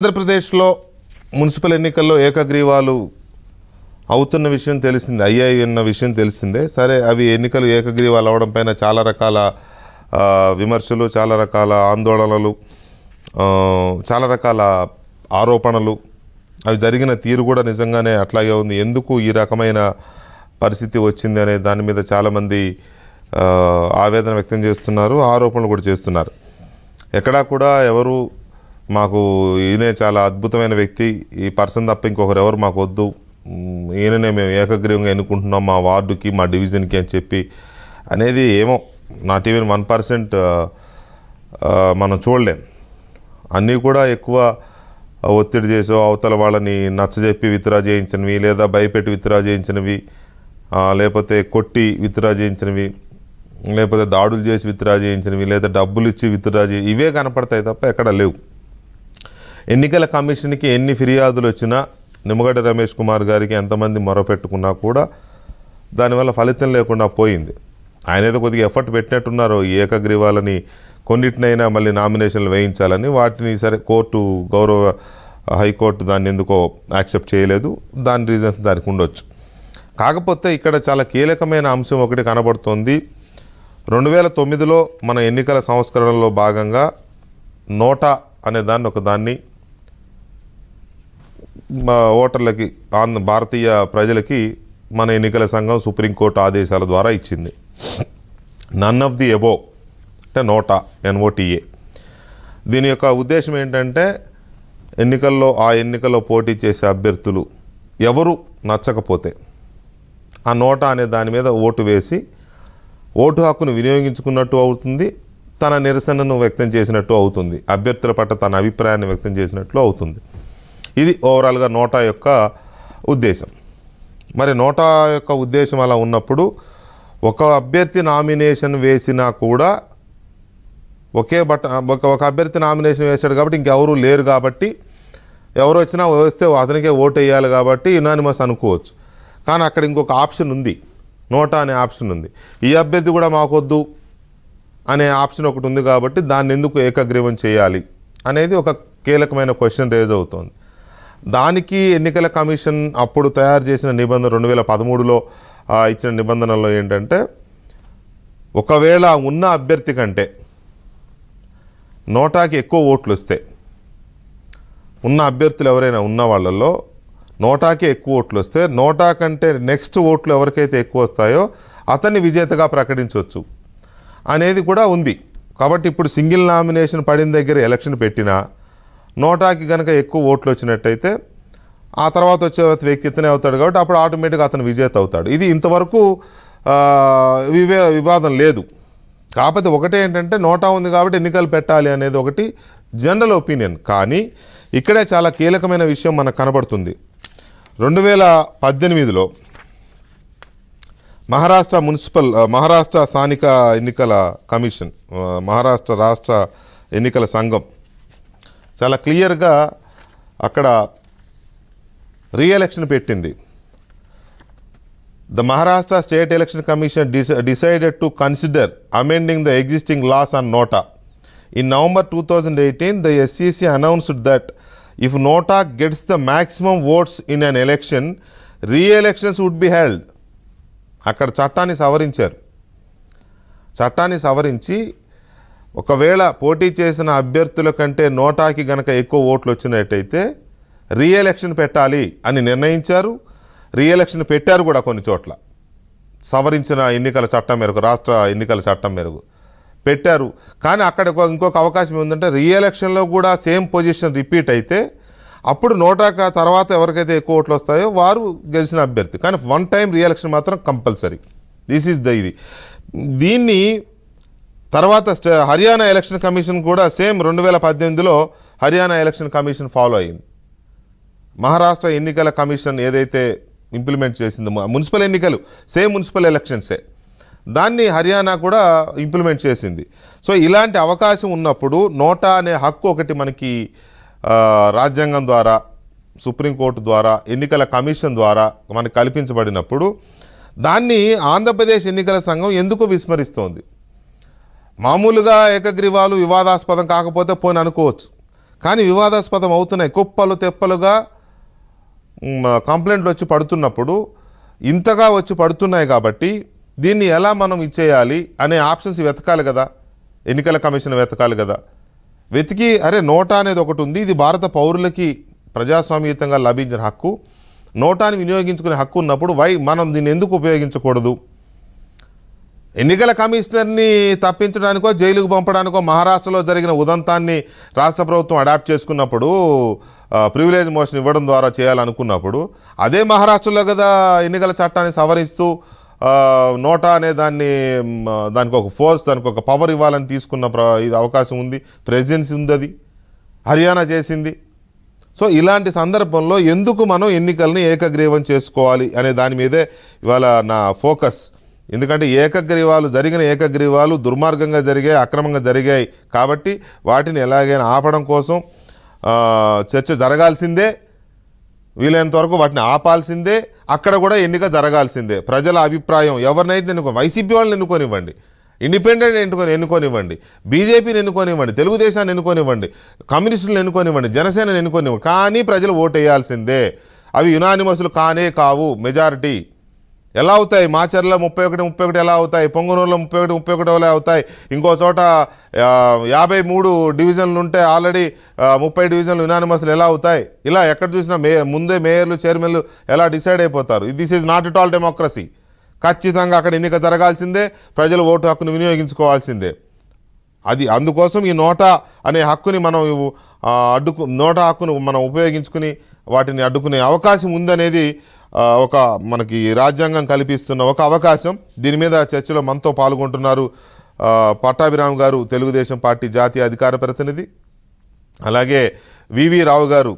ఆంధ్రప్రదేశ్లో మున్సిపల్ ఎన్నికల్లో ఏకగ్రీవాలు అవుతున్న విషయం తెలిసింది అయ్యాయి అన్న విషయం తెలిసిందే సరే అవి ఎన్నికలు ఏకగ్రీవాలు అవడం పైన చాలా రకాల విమర్శలు చాలా రకాల ఆందోళనలు చాలా రకాల ఆరోపణలు అవి జరిగిన తీరు కూడా నిజంగానే అట్లాగే ఉంది ఎందుకు ఈ రకమైన పరిస్థితి వచ్చింది అనే దాని మీద చాలామంది ఆవేదన వ్యక్తం చేస్తున్నారు ఆరోపణలు కూడా చేస్తున్నారు ఎక్కడా కూడా ఎవరు మాకు ఈయనే చాలా అద్భుతమైన వ్యక్తి ఈ పర్సన్ తప్ప ఇంకొకరు ఎవరు మాకు వద్దు ఈయననే మేము ఏకగ్రీవంగా ఎన్నుకుంటున్నాం మా వార్డుకి మా డివిజన్కి అని చెప్పి అనేది ఏమో నాట్ ఈవెన్ వన్ పర్సెంట్ మనం చూడలేం అన్నీ కూడా ఎక్కువ ఒత్తిడి చేసో అవతల వాళ్ళని నచ్చజెప్పి విత్డ్రా చేయించినవి లేదా భయపెట్టి విత్డ్రా చేయించినవి లేకపోతే కొట్టి విత్డ్రా చేయించినవి లేకపోతే దాడులు చేసి విత్డ్రా చేయించినవి లేదా డబ్బులు ఇచ్చి విత్డ్రా చే ఇవే కనపడతాయి తప్ప ఎక్కడ లేవు ఎన్నికల కమిషన్కి ఎన్ని ఫిర్యాదులు వచ్చినా నిమ్మగడ్డ రమేష్ కుమార్ గారికి ఎంతమంది మొరపెట్టుకున్నా కూడా దానివల్ల ఫలితం లేకుండా పోయింది ఆయన ఏదో కొద్దిగా ఎఫర్ట్ పెట్టినట్టున్నారు ఈ ఏకగ్రీవాలని కొన్నిటినైనా మళ్ళీ నామినేషన్లు వేయించాలని వాటిని సరే కోర్టు గౌరవ హైకోర్టు దాన్ని ఎందుకో యాక్సెప్ట్ చేయలేదు దాని రీజన్స్ దానికి ఉండొచ్చు కాకపోతే ఇక్కడ చాలా కీలకమైన అంశం ఒకటి కనబడుతోంది రెండు వేల తొమ్మిదిలో మన ఎన్నికల సంస్కరణలో భాగంగా నోటా అనే దాన్ని ఒకదాన్ని ఓటర్లకి ఆంధ్ర భారతీయ ప్రజలకి మన ఎన్నికల సంఘం సుప్రీంకోర్టు ఆదేశాల ద్వారా ఇచ్చింది నన్ ఆఫ్ ది ఎబో అంటే నోటా ఎన్ఓటీఏ దీని యొక్క ఉద్దేశం ఏంటంటే ఎన్నికల్లో ఆ ఎన్నికల్లో పోటీ చేసే అభ్యర్థులు ఎవరు నచ్చకపోతే ఆ నోటా అనే దాని మీద ఓటు వేసి ఓటు హక్కును వినియోగించుకున్నట్టు అవుతుంది తన నిరసనను వ్యక్తం చేసినట్టు అవుతుంది అభ్యర్థుల పట్ల తన అభిప్రాయాన్ని వ్యక్తం చేసినట్లు అవుతుంది ఇది ఓవరాల్గా నోటా యొక్క ఉద్దేశం మరి నోటా యొక్క ఉద్దేశం అలా ఉన్నప్పుడు ఒక అభ్యర్థి నామినేషన్ వేసినా కూడా ఒకే బట్ట ఒక అభ్యర్థి నామినేషన్ వేశాడు కాబట్టి ఇంకెవరు లేరు కాబట్టి ఎవరు వచ్చినా వేస్తే అతనికే ఓటు వేయాలి కాబట్టి యునానిమస్ అనుకోవచ్చు కానీ అక్కడ ఇంకొక ఆప్షన్ ఉంది నోటా అనే ఆప్షన్ ఉంది ఈ అభ్యర్థి కూడా మాకొద్దు అనే ఆప్షన్ ఒకటి ఉంది కాబట్టి దాన్ని ఎందుకు ఏకగ్రీవం చేయాలి అనేది ఒక కీలకమైన క్వశ్చన్ రేజ్ అవుతుంది దానికి ఎన్నికల కమిషన్ అప్పుడు తయారు చేసిన నిబంధన రెండు వేల పదమూడులో ఇచ్చిన నిబంధనలో ఏంటంటే ఒకవేళ ఉన్న అభ్యర్థి కంటే నోటాకి ఎక్కువ ఓట్లు వస్తే ఉన్న అభ్యర్థులు ఎవరైనా ఉన్న వాళ్ళల్లో నోటాకి ఎక్కువ ఓట్లు వస్తే నోటా కంటే నెక్స్ట్ ఓట్లు ఎవరికైతే ఎక్కువ వస్తాయో అతన్ని విజేతగా ప్రకటించవచ్చు అనేది కూడా ఉంది కాబట్టి ఇప్పుడు సింగిల్ నామినేషన్ పడిన దగ్గర ఎలక్షన్ పెట్టినా నోటాకి కనుక ఎక్కువ ఓట్లు వచ్చినట్టయితే ఆ తర్వాత వచ్చే వ్యక్తి ఇతనే అవుతాడు కాబట్టి అప్పుడు ఆటోమేటిక్గా అతను విజేత అవుతాడు ఇది ఇంతవరకు వివే వివాదం లేదు కాకపోతే ఒకటే ఏంటంటే నోటా ఉంది కాబట్టి ఎన్నికలు పెట్టాలి అనేది ఒకటి జనరల్ ఒపీనియన్ కానీ ఇక్కడే చాలా కీలకమైన విషయం మనకు కనబడుతుంది రెండు వేల పద్దెనిమిదిలో మహారాష్ట్ర మున్సిపల్ మహారాష్ట్ర స్థానిక ఎన్నికల కమిషన్ మహారాష్ట్ర రాష్ట్ర ఎన్నికల సంఘం చాలా క్లియర్గా అక్కడ రీఎలక్షన్ పెట్టింది the Maharashtra state election commission decided to consider amending the existing laws on NOTA in November two thousand eighteen the SCC announced that if NOTA gets the maximum votes in an election reelections would be held అక్కడ చట్టాన్ని సవరించారు చట్టాన్ని సవరించి ఒకవేళ పోటీ చేసిన అభ్యర్థుల కంటే నోటాకి గనక ఎక్కువ ఓట్లు వచ్చినట్టయితే రీఎలక్షన్ పెట్టాలి అని నిర్ణయించారు రీఎలక్షన్ పెట్టారు కూడా కొన్ని చోట్ల సవరించిన ఎన్నికల చట్టం మేరకు రాష్ట్ర ఎన్నికల చట్టం మేరకు పెట్టారు కానీ అక్కడ ఇంకొక అవకాశం ఏంటంటే రీఎలక్షన్లో కూడా సేమ్ పొజిషన్ రిపీట్ అయితే అప్పుడు నోటాక తర్వాత ఎవరికైతే ఎక్కువ ఓట్లు వస్తాయో వారు గెలిచిన అభ్యర్థి కానీ వన్ టైం రీఎలక్షన్ మాత్రం కంపల్సరీ దిస్ ఈజ్ ద ఇది దీన్ని తర్వాత హర్యానా ఎలక్షన్ కమిషన్ కూడా సేమ్ రెండు వేల పద్దెనిమిదిలో హర్యానా ఎలక్షన్ కమిషన్ ఫాలో అయింది మహారాష్ట్ర ఎన్నికల కమిషన్ ఏదైతే ఇంప్లిమెంట్ చేసిందో మున్సిపల్ ఎన్నికలు సేమ్ మున్సిపల్ ఎలక్షన్సే దాన్ని హర్యానా కూడా ఇంప్లిమెంట్ చేసింది సో ఇలాంటి అవకాశం ఉన్నప్పుడు నోటా అనే హక్కు ఒకటి మనకి రాజ్యాంగం ద్వారా సుప్రీంకోర్టు ద్వారా ఎన్నికల కమిషన్ ద్వారా మనకు కల్పించబడినప్పుడు దాన్ని ఆంధ్రప్రదేశ్ ఎన్నికల సంఘం ఎందుకు విస్మరిస్తోంది మామూలుగా ఏకగ్రీవాలు వివాదాస్పదం కాకపోతే పోని అనుకోవచ్చు కానీ వివాదాస్పదం అవుతున్నాయి కుప్పలు తెప్పలుగా కంప్లైంట్లు వచ్చి పడుతున్నప్పుడు ఇంతగా వచ్చి పడుతున్నాయి కాబట్టి దీన్ని ఎలా మనం ఇచ్చేయాలి అనే ఆప్షన్స్ వెతకాలి కదా ఎన్నికల కమిషన్ వెతకాలి కదా వెతికి అరే నోటా అనేది ఒకటి ఉంది ఇది భారత పౌరులకి ప్రజాస్వామ్యయుతంగా లభించిన హక్కు నోటాని వినియోగించుకునే హక్కు ఉన్నప్పుడు వై మనం దీన్ని ఎందుకు ఉపయోగించకూడదు ఎన్నికల కమిషనర్ని తప్పించడానికో జైలుకు పంపడానికో మహారాష్ట్రలో జరిగిన ఉదంతాన్ని రాష్ట్ర ప్రభుత్వం అడాప్ట్ చేసుకున్నప్పుడు ప్రివిలేజ్ మోషన్ ఇవ్వడం ద్వారా చేయాలనుకున్నప్పుడు అదే మహారాష్ట్రలో కదా ఎన్నికల చట్టాన్ని సవరిస్తూ నోటా అనే దాన్ని దానికి ఒక ఫోర్స్ దానికి ఒక పవర్ ఇవ్వాలని తీసుకున్న ఇది అవకాశం ఉంది ప్రెసిడెన్సీ ఉంది అది హర్యానా చేసింది సో ఇలాంటి సందర్భంలో ఎందుకు మనం ఎన్నికల్ని ఏకగ్రీవం చేసుకోవాలి అనే దాని మీదే ఇవాళ నా ఫోకస్ ఎందుకంటే ఏకగ్రీవాలు జరిగిన ఏకగ్రీవాలు దుర్మార్గంగా జరిగాయి అక్రమంగా జరిగాయి కాబట్టి వాటిని ఎలాగైనా ఆపడం కోసం చర్చ జరగాల్సిందే వీలైనంత వరకు వాటిని ఆపాల్సిందే అక్కడ కూడా ఎన్నిక జరగాల్సిందే ప్రజల అభిప్రాయం ఎవరినైతే ఎన్నుకో వైసీపీ వాళ్ళని ఎన్నుకొనివ్వండి ఇండిపెండెంట్ ఎన్నుకొని ఎన్నుకొనివ్వండి బీజేపీని ఎన్నుకొనివ్వండి తెలుగుదేశాన్ని ఎన్నుకొనివ్వండి కమ్యూనిస్టులను ఎన్నుకొనివ్వండి జనసేనని ఎన్నుకొనివ్వండి కానీ ప్రజలు ఓటేయాల్సిందే అవి యునానిమస్లు కానే కావు మెజారిటీ ఎలా అవుతాయి మాచర్లో ముప్పై ఒకటి ముప్పై ఒకటి ఎలా అవుతాయి పొంగునూరులో ముప్పై ఒకటి ముప్పై ఒకటి ఎలా అవుతాయి ఇంకో చోట యాభై మూడు డివిజన్లు ఉంటే ఆల్రెడీ ముప్పై డివిజన్లు యునానిమస్లు ఎలా అవుతాయి ఇలా ఎక్కడ చూసినా మే ముందే మేయర్లు చైర్మన్లు ఎలా డిసైడ్ అయిపోతారు this is not it all democracy ఖచ్చితంగా అక్కడ ఎన్నిక జరగాల్సిందే ప్రజలు ఓటు హక్కును వినియోగించుకోవాల్సిందే అది అందుకోసం ఈ నోటా అనే హక్కుని మనం అడ్డుకు నోటా హక్కును మనం ఉపయోగించుకుని వాటిని అడ్డుకునే అవకాశం ఉందనేది ఒక మనకి రాజ్యాంగం కల్పిస్తున్న ఒక అవకాశం దీని మీద చర్చలో మనతో పాల్గొంటున్నారు పట్టాభిరామ్ గారు తెలుగుదేశం పార్టీ జాతీయ అధికార ప్రతినిధి అలాగే వివి రావు గారు